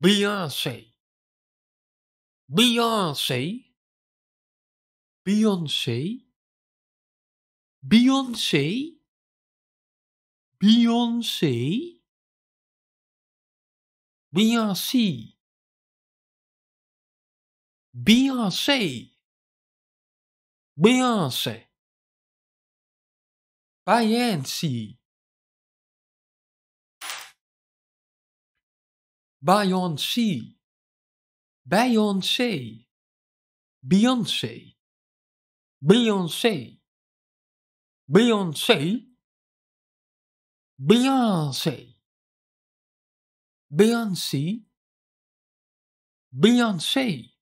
Beyonce. Beyonce. Beyonce. Beyonce. Beyonce. Beyonce. Beyonce. Beyonce. Beyonce. Beyoncé, Beyoncé, Beyoncé, Beyoncé, Beyoncé, Beyoncé, Beyoncé, Beyoncé.